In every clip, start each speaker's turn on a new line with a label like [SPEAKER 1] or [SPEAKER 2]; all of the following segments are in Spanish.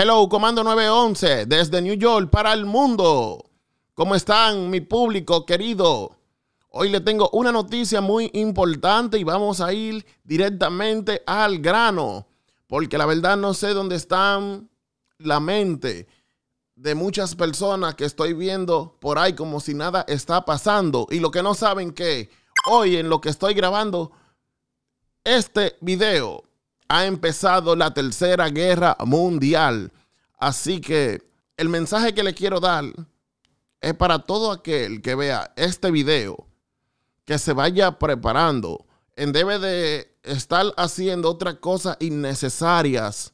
[SPEAKER 1] Hello, Comando 911, desde New York para el mundo. ¿Cómo están, mi público querido? Hoy le tengo una noticia muy importante y vamos a ir directamente al grano, porque la verdad no sé dónde están la mente de muchas personas que estoy viendo por ahí como si nada está pasando y lo que no saben que hoy en lo que estoy grabando este video ha empezado la tercera guerra mundial. Así que el mensaje que le quiero dar es para todo aquel que vea este video, que se vaya preparando. En debe de estar haciendo otras cosas innecesarias,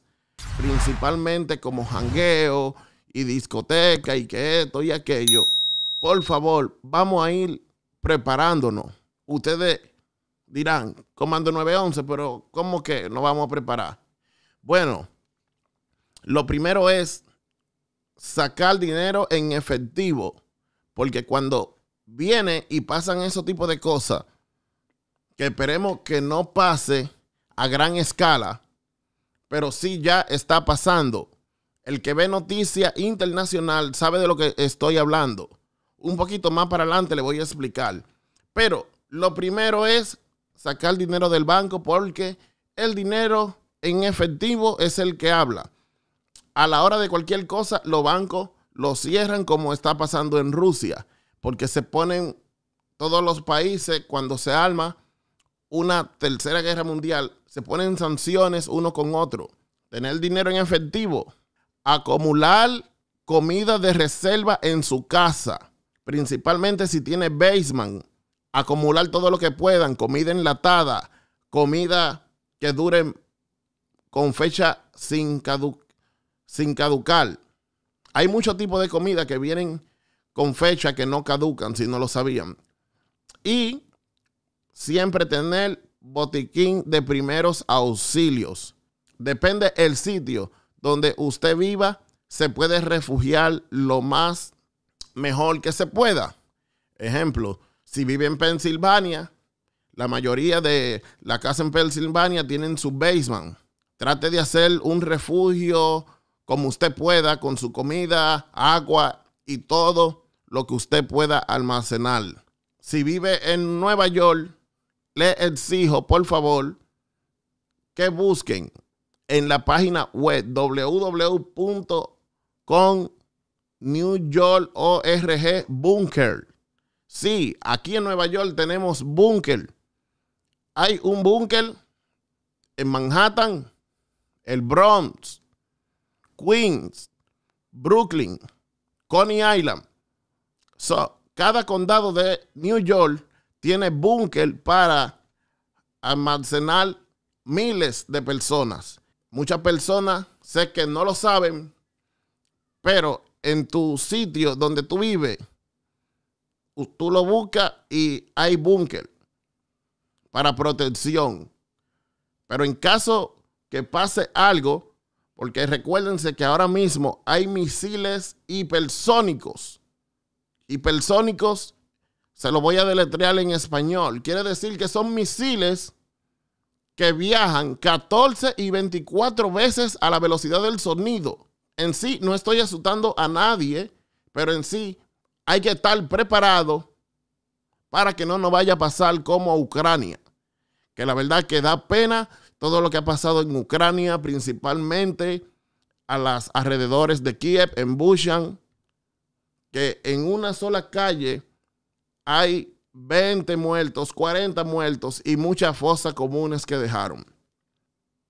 [SPEAKER 1] principalmente como jangueo y discoteca y que esto y aquello. Por favor, vamos a ir preparándonos. Ustedes dirán, Comando 911, pero ¿cómo que no vamos a preparar? Bueno, lo primero es sacar dinero en efectivo, porque cuando viene y pasan esos tipos de cosas, que esperemos que no pase a gran escala, pero sí ya está pasando. El que ve noticia internacional sabe de lo que estoy hablando. Un poquito más para adelante le voy a explicar. Pero lo primero es sacar dinero del banco porque el dinero en efectivo es el que habla. A la hora de cualquier cosa, los bancos lo cierran como está pasando en Rusia, porque se ponen todos los países cuando se arma una tercera guerra mundial, se ponen sanciones uno con otro. Tener dinero en efectivo, acumular comida de reserva en su casa, principalmente si tiene basement acumular todo lo que puedan, comida enlatada, comida que dure con fecha sin, sin caducar. Hay muchos tipos de comida que vienen con fecha que no caducan, si no lo sabían. Y siempre tener botiquín de primeros auxilios. Depende el sitio donde usted viva, se puede refugiar lo más mejor que se pueda. Ejemplo, si vive en Pensilvania, la mayoría de la casa en Pensilvania tienen su basement. Trate de hacer un refugio como usted pueda con su comida, agua y todo lo que usted pueda almacenar. Si vive en Nueva York, le exijo, por favor, que busquen en la página web www.connewyork.org Sí, aquí en Nueva York tenemos búnker. Hay un búnker en Manhattan, el Bronx, Queens, Brooklyn, Coney Island. So, cada condado de New York tiene búnker para almacenar miles de personas. Muchas personas sé que no lo saben, pero en tu sitio donde tú vives, tú lo buscas y hay búnker para protección. Pero en caso que pase algo, porque recuérdense que ahora mismo hay misiles hipersónicos. Hipersónicos, se lo voy a deletrear en español. Quiere decir que son misiles que viajan 14 y 24 veces a la velocidad del sonido. En sí, no estoy asustando a nadie, pero en sí hay que estar preparado para que no nos vaya a pasar como a Ucrania. Que la verdad que da pena todo lo que ha pasado en Ucrania, principalmente a las alrededores de Kiev, en Bushan, que en una sola calle hay 20 muertos, 40 muertos y muchas fosas comunes que dejaron.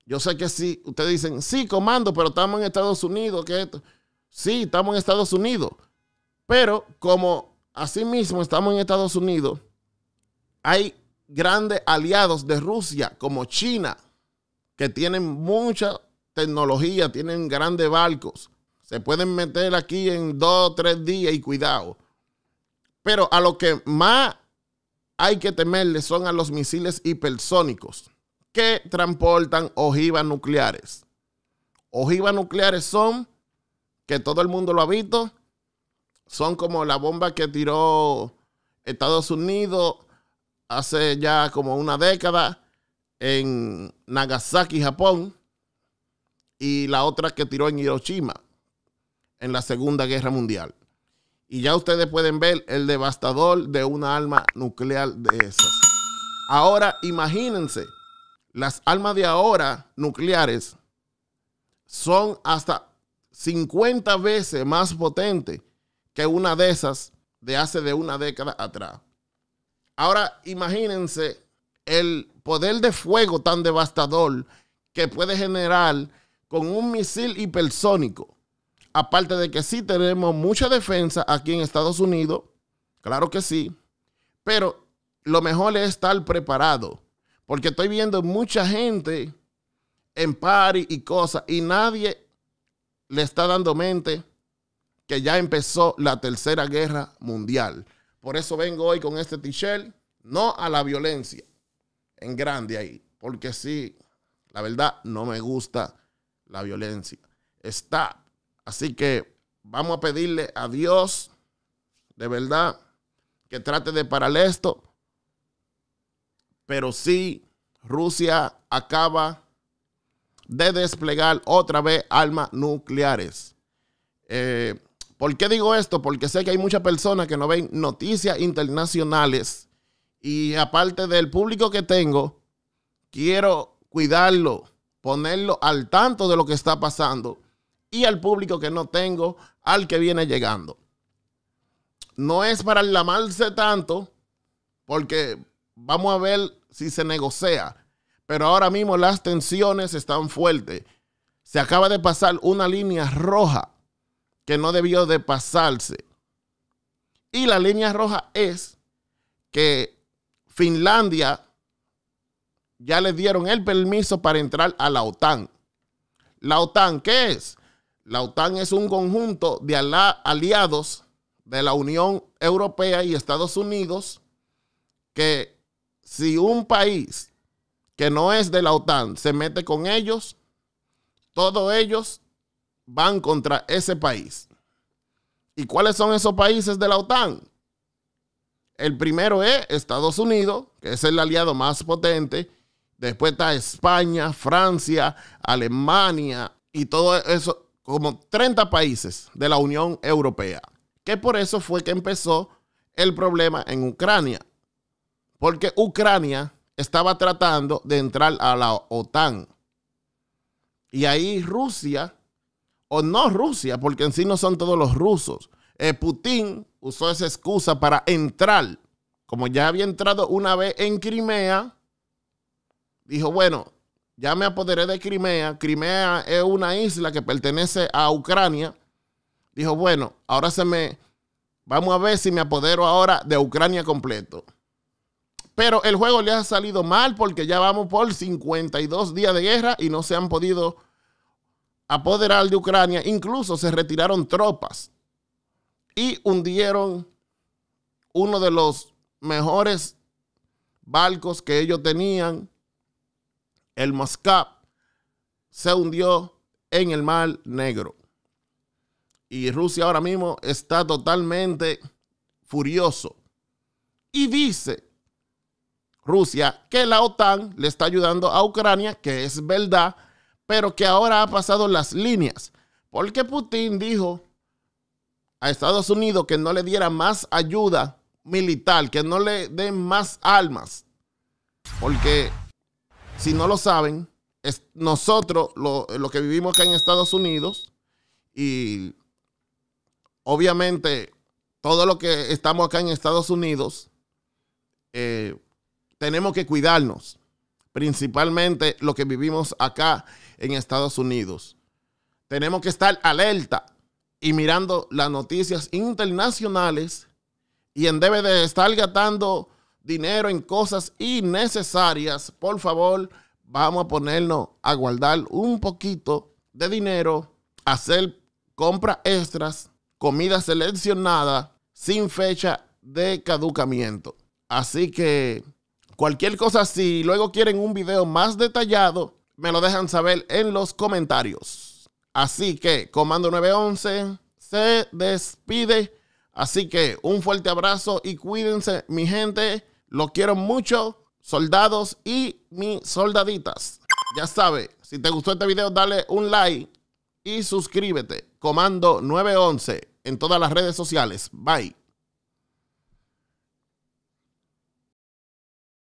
[SPEAKER 1] Yo sé que sí, ustedes dicen, sí, comando, pero estamos en Estados Unidos, Sí, estamos en Estados Unidos, pero como asimismo estamos en Estados Unidos, hay grandes aliados de Rusia como China, que tienen mucha tecnología, tienen grandes barcos. Se pueden meter aquí en dos o tres días y cuidado. Pero a lo que más hay que temerle son a los misiles hipersónicos que transportan ojivas nucleares. Ojivas nucleares son, que todo el mundo lo ha visto, son como la bomba que tiró Estados Unidos hace ya como una década en Nagasaki, Japón, y la otra que tiró en Hiroshima en la Segunda Guerra Mundial. Y ya ustedes pueden ver el devastador de una arma nuclear de esas. Ahora imagínense, las armas de ahora nucleares son hasta 50 veces más potentes que una de esas de hace de una década atrás. Ahora imagínense el poder de fuego tan devastador que puede generar con un misil hipersónico. Aparte de que sí tenemos mucha defensa aquí en Estados Unidos, claro que sí, pero lo mejor es estar preparado, porque estoy viendo mucha gente en party y cosas y nadie le está dando mente que ya empezó la Tercera Guerra Mundial. Por eso vengo hoy con este t-shirt, no a la violencia, en grande ahí, porque sí, la verdad no me gusta la violencia. Está. Así que vamos a pedirle a Dios, de verdad, que trate de parar esto. Pero sí, Rusia acaba de desplegar otra vez armas nucleares. Eh, ¿Por qué digo esto? Porque sé que hay muchas personas que no ven noticias internacionales y aparte del público que tengo, quiero cuidarlo, ponerlo al tanto de lo que está pasando y al público que no tengo, al que viene llegando. No es para lamarse tanto, porque vamos a ver si se negocia. Pero ahora mismo las tensiones están fuertes. Se acaba de pasar una línea roja que no debió de pasarse. Y la línea roja es que Finlandia ya le dieron el permiso para entrar a la OTAN. ¿La OTAN qué es? La OTAN es un conjunto de aliados de la Unión Europea y Estados Unidos que si un país que no es de la OTAN se mete con ellos, todos ellos van contra ese país. ¿Y cuáles son esos países de la OTAN? El primero es Estados Unidos, que es el aliado más potente. Después está España, Francia, Alemania y todo eso, como 30 países de la Unión Europea. Que por eso fue que empezó el problema en Ucrania. Porque Ucrania estaba tratando de entrar a la OTAN. Y ahí Rusia o no Rusia, porque en sí no son todos los rusos. Eh, Putin usó esa excusa para entrar, como ya había entrado una vez en Crimea, dijo, bueno, ya me apoderé de Crimea, Crimea es una isla que pertenece a Ucrania, dijo, bueno, ahora se me, vamos a ver si me apodero ahora de Ucrania completo. Pero el juego le ha salido mal porque ya vamos por 52 días de guerra y no se han podido apoderar de Ucrania, incluso se retiraron tropas y hundieron uno de los mejores barcos que ellos tenían, el Moscap, se hundió en el Mar Negro. Y Rusia ahora mismo está totalmente furioso. Y dice Rusia que la OTAN le está ayudando a Ucrania, que es verdad, pero que ahora ha pasado las líneas, porque Putin dijo a Estados Unidos que no le diera más ayuda militar, que no le den más armas, porque si no lo saben, es nosotros, lo, que vivimos acá en Estados Unidos, y obviamente todo lo que estamos acá en Estados Unidos, eh, tenemos que cuidarnos principalmente lo que vivimos acá en Estados Unidos. Tenemos que estar alerta y mirando las noticias internacionales y en debe de estar gastando dinero en cosas innecesarias, por favor, vamos a ponernos a guardar un poquito de dinero, hacer compras extras, comida seleccionada sin fecha de caducamiento. Así que Cualquier cosa, si luego quieren un video más detallado, me lo dejan saber en los comentarios. Así que Comando 911 se despide. Así que un fuerte abrazo y cuídense, mi gente. Los quiero mucho, soldados y mis soldaditas. Ya sabes, si te gustó este video, dale un like y suscríbete. Comando 911 en todas las redes sociales. Bye.